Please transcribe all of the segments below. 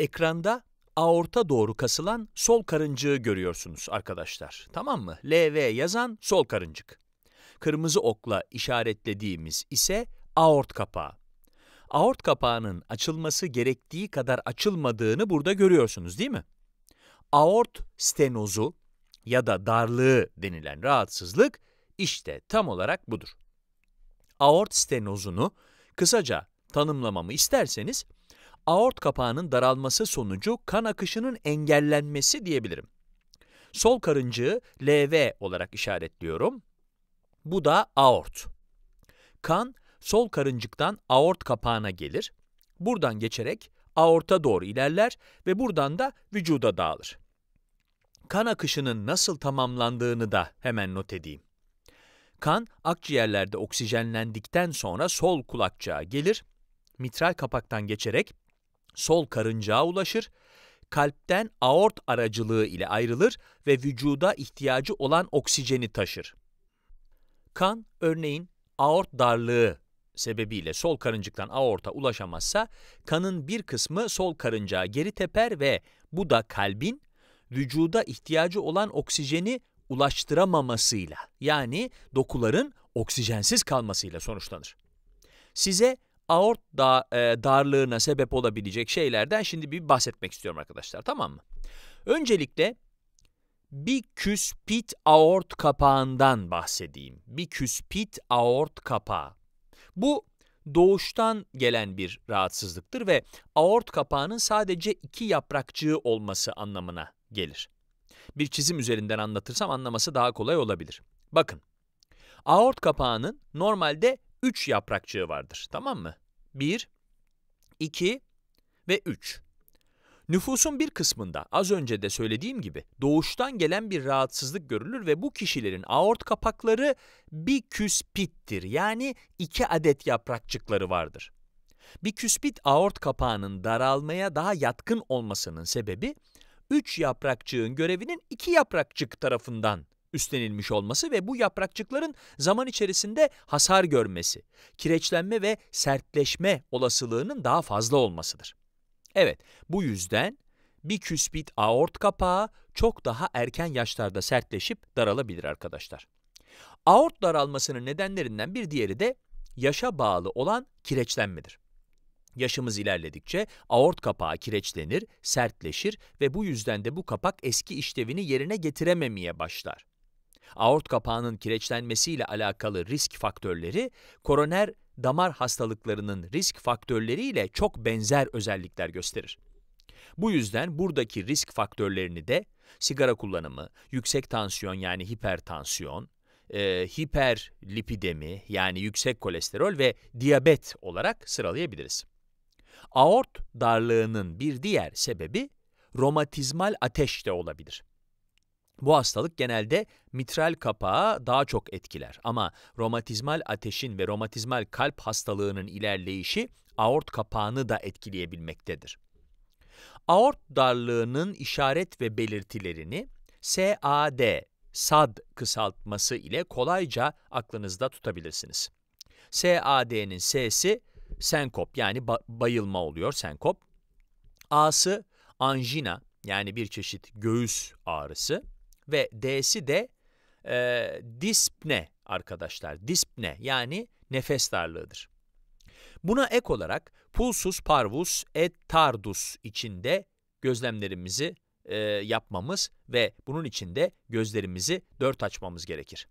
ekranda aorta doğru kasılan sol karıncığı görüyorsunuz arkadaşlar. Tamam mı? LV yazan sol karıncık. Kırmızı okla işaretlediğimiz ise aort kapağı. Aort kapağının açılması gerektiği kadar açılmadığını burada görüyorsunuz değil mi? Aort stenozu ya da darlığı denilen rahatsızlık işte tam olarak budur. Aort stenozunu kısaca tanımlamamı isterseniz aort kapağının daralması sonucu kan akışının engellenmesi diyebilirim. Sol karıncığı LV olarak işaretliyorum. Bu da aort. Kan sol karıncıktan aort kapağına gelir. Buradan geçerek aorta doğru ilerler ve buradan da vücuda dağılır. Kan akışının nasıl tamamlandığını da hemen not edeyim. Kan akciğerlerde oksijenlendikten sonra sol kulakçığa gelir, mitral kapaktan geçerek sol karıncağa ulaşır, kalpten aort aracılığı ile ayrılır ve vücuda ihtiyacı olan oksijeni taşır. Kan, örneğin aort darlığı sebebiyle sol karıncıktan aorta ulaşamazsa, kanın bir kısmı sol karıncağa geri teper ve bu da kalbin vücuda ihtiyacı olan oksijeni ulaştıramamasıyla yani dokuların oksijensiz kalmasıyla sonuçlanır. Size aort da, e, darlığına sebep olabilecek şeylerden şimdi bir bahsetmek istiyorum arkadaşlar tamam mı? Öncelikle bir biküspit aort kapağından bahsedeyim. Bir Biküspit aort kapağı. Bu doğuştan gelen bir rahatsızlıktır ve aort kapağının sadece iki yaprakçığı olması anlamına gelir. Bir çizim üzerinden anlatırsam anlaması daha kolay olabilir. Bakın, aort kapağının normalde 3 yaprakçığı vardır. Tamam mı? 1, 2 ve 3. Nüfusun bir kısmında az önce de söylediğim gibi doğuştan gelen bir rahatsızlık görülür ve bu kişilerin aort kapakları bir biküspittir yani iki adet yaprakçıkları vardır. Bir Biküspit aort kapağının daralmaya daha yatkın olmasının sebebi üç yaprakçığın görevinin iki yaprakçık tarafından üstlenilmiş olması ve bu yaprakçıkların zaman içerisinde hasar görmesi, kireçlenme ve sertleşme olasılığının daha fazla olmasıdır. Evet, bu yüzden bir küspit aort kapağı çok daha erken yaşlarda sertleşip daralabilir arkadaşlar. Aort daralmasının nedenlerinden bir diğeri de yaşa bağlı olan kireçlenmedir. Yaşımız ilerledikçe aort kapağı kireçlenir, sertleşir ve bu yüzden de bu kapak eski işlevini yerine getirememeye başlar aort kapağının kireçlenmesiyle alakalı risk faktörleri, koroner damar hastalıklarının risk faktörleriyle çok benzer özellikler gösterir. Bu yüzden buradaki risk faktörlerini de sigara kullanımı, yüksek tansiyon yani hipertansiyon, e, hiperlipidemi yani yüksek kolesterol ve diyabet olarak sıralayabiliriz. Aort darlığının bir diğer sebebi romatizmal ateş de olabilir. Bu hastalık genelde mitral kapağı daha çok etkiler ama romatizmal ateşin ve romatizmal kalp hastalığının ilerleyişi aort kapağını da etkileyebilmektedir. Aort darlığının işaret ve belirtilerini SAD, SAD kısaltması ile kolayca aklınızda tutabilirsiniz. SAD'nin S'si senkop yani bayılma oluyor senkop. A'sı anjina yani bir çeşit göğüs ağrısı ve D'si de e, dispne arkadaşlar. Dispne yani nefes darlığıdır. Buna ek olarak pulsus parvus et tardus içinde gözlemlerimizi e, yapmamız ve bunun içinde gözlerimizi dört açmamız gerekir.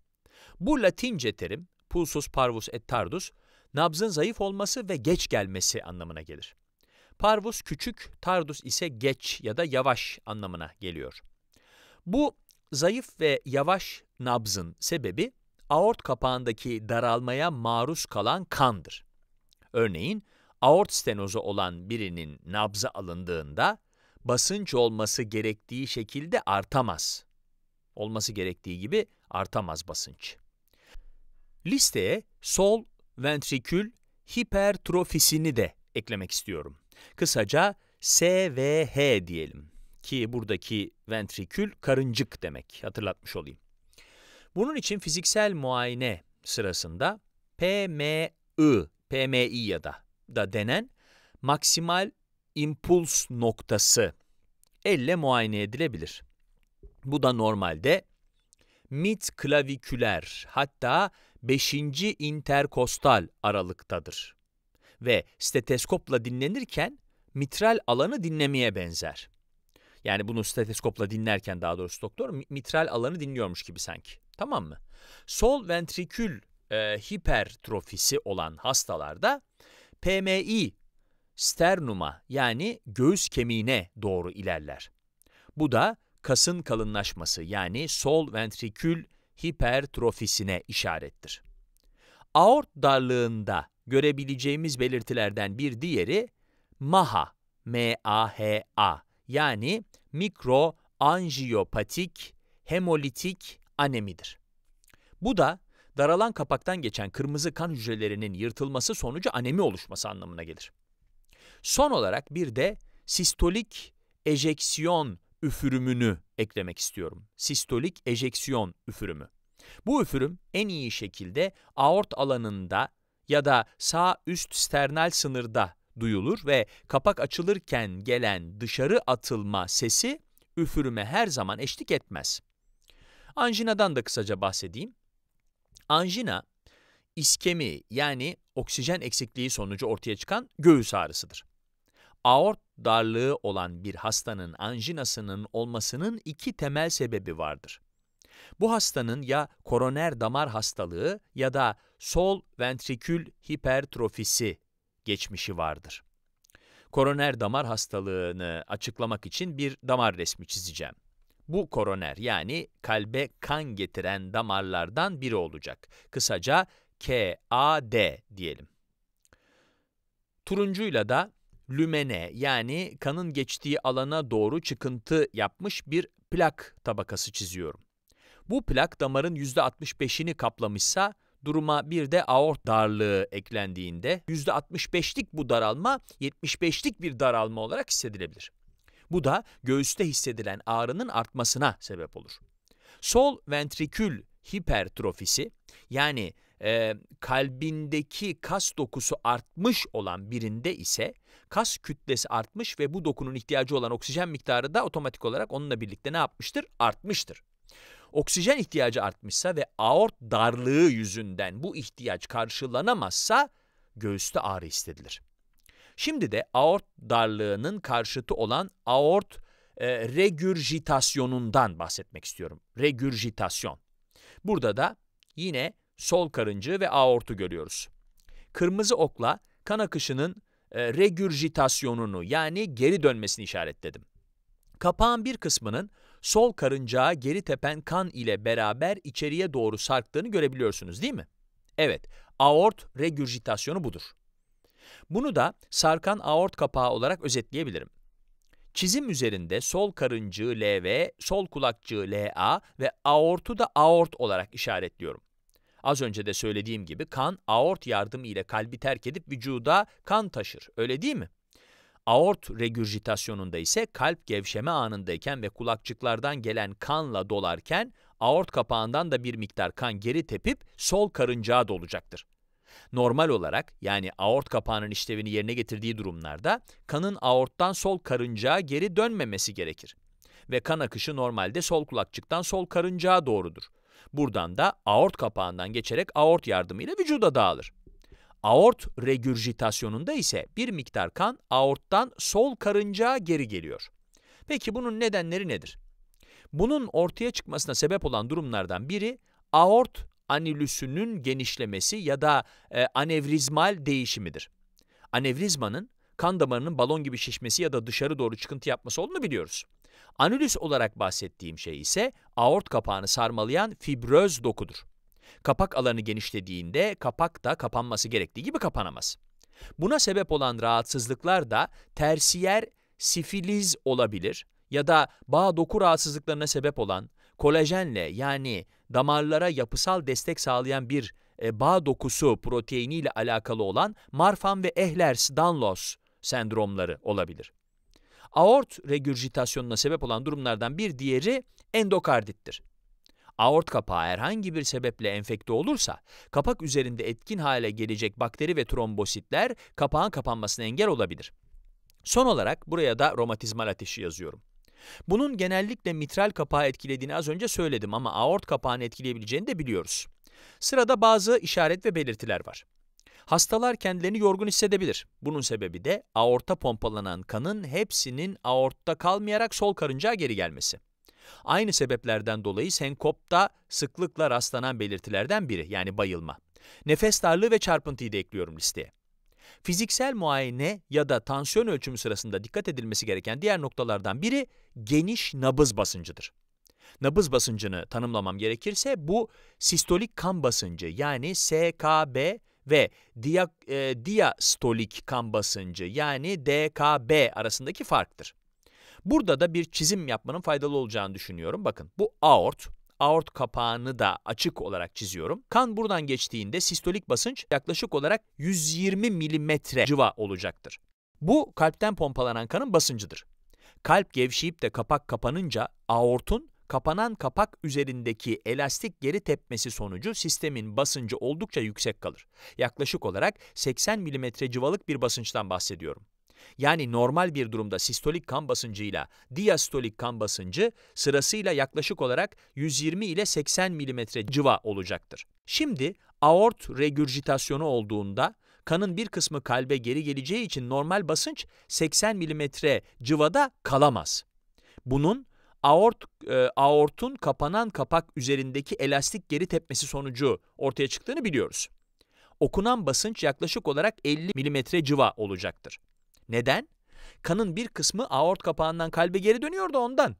Bu latince terim pulsus parvus et tardus nabzın zayıf olması ve geç gelmesi anlamına gelir. Parvus küçük, tardus ise geç ya da yavaş anlamına geliyor. Bu Zayıf ve yavaş nabzın sebebi aort kapağındaki daralmaya maruz kalan kandır. Örneğin, aort stenozu olan birinin nabzı alındığında basınç olması gerektiği şekilde artamaz. Olması gerektiği gibi artamaz basınç. Listeye sol ventrikül hipertrofisini de eklemek istiyorum. Kısaca SVH diyelim ki buradaki ventrikül karıncık demek hatırlatmış olayım. Bunun için fiziksel muayene sırasında PMI, PMI ya da da denen maksimal impuls noktası elle muayene edilebilir. Bu da normalde mid klaviküler hatta 5. interkostal aralıktadır ve steteskopla dinlenirken mitral alanı dinlemeye benzer. Yani bunu stetoskopla dinlerken daha doğrusu doktor mitral alanı dinliyormuş gibi sanki. Tamam mı? Sol ventrikül e, hipertrofisi olan hastalarda PMI sternuma yani göğüs kemiğine doğru ilerler. Bu da kasın kalınlaşması yani sol ventrikül hipertrofisine işarettir. Aort darlığında görebileceğimiz belirtilerden bir diğeri MAHA, M-A-H-A yani mikroanjiyopatik hemolitik anemidir. Bu da daralan kapaktan geçen kırmızı kan hücrelerinin yırtılması sonucu anemi oluşması anlamına gelir. Son olarak bir de sistolik ejeksiyon üfürümünü eklemek istiyorum. Sistolik ejeksiyon üfürümü. Bu üfürüm en iyi şekilde aort alanında ya da sağ üst sternal sınırda duyulur ve kapak açılırken gelen dışarı atılma sesi üfürüme her zaman eşlik etmez. Anjinadan da kısaca bahsedeyim. Anjina, iskemi yani oksijen eksikliği sonucu ortaya çıkan göğüs ağrısıdır. Aort darlığı olan bir hastanın anjinasının olmasının iki temel sebebi vardır. Bu hastanın ya koroner damar hastalığı ya da sol ventrikül hipertrofisi geçmişi vardır. Koroner damar hastalığını açıklamak için bir damar resmi çizeceğim. Bu koroner yani kalbe kan getiren damarlardan biri olacak. Kısaca KAD diyelim. Turuncuyla da lümene yani kanın geçtiği alana doğru çıkıntı yapmış bir plak tabakası çiziyorum. Bu plak damarın %65'ini kaplamışsa Duruma bir de aort darlığı eklendiğinde %65'lik bu daralma 75'lik bir daralma olarak hissedilebilir. Bu da göğüste hissedilen ağrının artmasına sebep olur. Sol ventrikül hipertrofisi yani e, kalbindeki kas dokusu artmış olan birinde ise kas kütlesi artmış ve bu dokunun ihtiyacı olan oksijen miktarı da otomatik olarak onunla birlikte ne yapmıştır? Artmıştır oksijen ihtiyacı artmışsa ve aort darlığı yüzünden bu ihtiyaç karşılanamazsa göğüste ağrı hissedilir. Şimdi de aort darlığının karşıtı olan aort e, regurjitasyonundan bahsetmek istiyorum. Regurjitasyon. Burada da yine sol karıncı ve aortu görüyoruz. Kırmızı okla kan akışının e, regurjitasyonunu yani geri dönmesini işaretledim. Kapağın bir kısmının sol karıncağı geri tepen kan ile beraber içeriye doğru sarktığını görebiliyorsunuz değil mi? Evet, aort regurgitasyonu budur. Bunu da sarkan aort kapağı olarak özetleyebilirim. Çizim üzerinde sol karıncığı LV, sol kulakçığı LA ve aortu da aort olarak işaretliyorum. Az önce de söylediğim gibi kan aort yardımı ile kalbi terk edip vücuda kan taşır, öyle değil mi? Aort regurjitasyonunda ise kalp gevşeme anındayken ve kulakçıklardan gelen kanla dolarken aort kapağından da bir miktar kan geri tepip sol karıncağa dolacaktır. Normal olarak yani aort kapağının işlevini yerine getirdiği durumlarda kanın aorttan sol karıncağa geri dönmemesi gerekir. Ve kan akışı normalde sol kulakçıktan sol karıncağa doğrudur. Buradan da aort kapağından geçerek aort yardımıyla vücuda dağılır. Aort regürjitasyonunda ise bir miktar kan aorttan sol karıncağa geri geliyor. Peki bunun nedenleri nedir? Bunun ortaya çıkmasına sebep olan durumlardan biri aort anilüsünün genişlemesi ya da e, anevrizmal değişimidir. Anevrizmanın kan damarının balon gibi şişmesi ya da dışarı doğru çıkıntı yapması olduğunu biliyoruz. Anülüs olarak bahsettiğim şey ise aort kapağını sarmalayan fibröz dokudur. Kapak alanı genişlediğinde kapak da kapanması gerektiği gibi kapanamaz. Buna sebep olan rahatsızlıklar da tersiyer sifiliz olabilir ya da bağ doku rahatsızlıklarına sebep olan kolajenle yani damarlara yapısal destek sağlayan bir e, bağ dokusu proteini ile alakalı olan Marfan ve Ehlers-Danlos sendromları olabilir. Aort regürjitasyonuna sebep olan durumlardan bir diğeri endokardittir. Aort kapağı herhangi bir sebeple enfekte olursa, kapak üzerinde etkin hale gelecek bakteri ve trombositler kapağın kapanmasına engel olabilir. Son olarak buraya da romatizmal ateşi yazıyorum. Bunun genellikle mitral kapağı etkilediğini az önce söyledim ama aort kapağını etkileyebileceğini de biliyoruz. Sırada bazı işaret ve belirtiler var. Hastalar kendilerini yorgun hissedebilir. Bunun sebebi de aorta pompalanan kanın hepsinin aortta kalmayarak sol karıncağa geri gelmesi. Aynı sebeplerden dolayı senkopta sıklıkla rastlanan belirtilerden biri yani bayılma. Nefes darlığı ve çarpıntıyı da ekliyorum listeye. Fiziksel muayene ya da tansiyon ölçümü sırasında dikkat edilmesi gereken diğer noktalardan biri geniş nabız basıncıdır. Nabız basıncını tanımlamam gerekirse bu sistolik kan basıncı yani SKB ve e, diastolik kan basıncı yani DKB arasındaki farktır. Burada da bir çizim yapmanın faydalı olacağını düşünüyorum. Bakın bu aort, aort kapağını da açık olarak çiziyorum. Kan buradan geçtiğinde sistolik basınç yaklaşık olarak 120 milimetre civa olacaktır. Bu kalpten pompalanan kanın basıncıdır. Kalp gevşeyip de kapak kapanınca aortun kapanan kapak üzerindeki elastik geri tepmesi sonucu sistemin basıncı oldukça yüksek kalır. Yaklaşık olarak 80 mm civalık bir basınçtan bahsediyorum. Yani normal bir durumda sistolik kan basıncıyla diastolik kan basıncı sırasıyla yaklaşık olarak 120 ile 80 mm civa olacaktır. Şimdi aort regurgitasyonu olduğunda kanın bir kısmı kalbe geri geleceği için normal basınç 80 mm cıvada kalamaz. Bunun aort e, aortun kapanan kapak üzerindeki elastik geri tepmesi sonucu ortaya çıktığını biliyoruz. Okunan basınç yaklaşık olarak 50 mm civa olacaktır. Neden? Kanın bir kısmı aort kapağından kalbe geri dönüyor da ondan.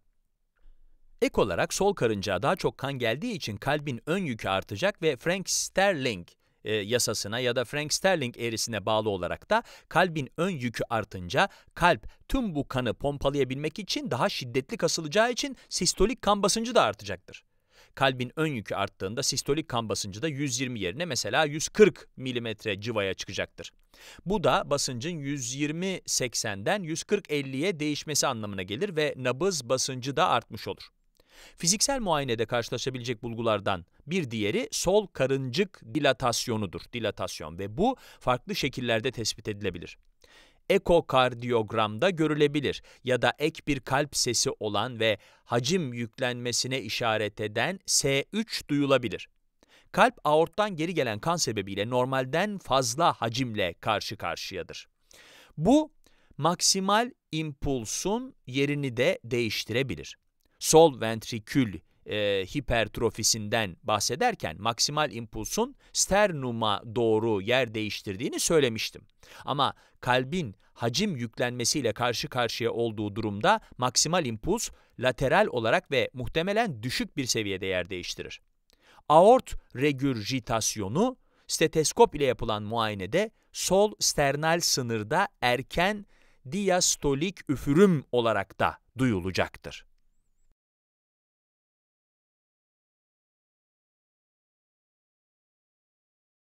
Ek olarak sol karıncağa daha çok kan geldiği için kalbin ön yükü artacak ve Frank Sterling e, yasasına ya da Frank Sterling eğrisine bağlı olarak da kalbin ön yükü artınca kalp tüm bu kanı pompalayabilmek için daha şiddetli kasılacağı için sistolik kan basıncı da artacaktır. Kalbin ön yükü arttığında sistolik kan basıncı da 120 yerine mesela 140 milimetre civaya çıkacaktır. Bu da basıncın 120-80'den 140-50'ye değişmesi anlamına gelir ve nabız basıncı da artmış olur. Fiziksel muayenede karşılaşabilecek bulgulardan bir diğeri sol karıncık dilatasyonudur, dilatasyon ve bu farklı şekillerde tespit edilebilir ekokardiyogramda görülebilir ya da ek bir kalp sesi olan ve hacim yüklenmesine işaret eden S3 duyulabilir. Kalp aorttan geri gelen kan sebebiyle normalden fazla hacimle karşı karşıyadır. Bu maksimal impulsun yerini de değiştirebilir. Sol ventrikül e, hipertrofisinden bahsederken maksimal impulsun sternuma doğru yer değiştirdiğini söylemiştim. Ama kalbin hacim yüklenmesiyle karşı karşıya olduğu durumda maksimal impuls lateral olarak ve muhtemelen düşük bir seviyede yer değiştirir. Aort regurjitasyonu steteskop ile yapılan muayenede sol sternal sınırda erken diastolik üfürüm olarak da duyulacaktır.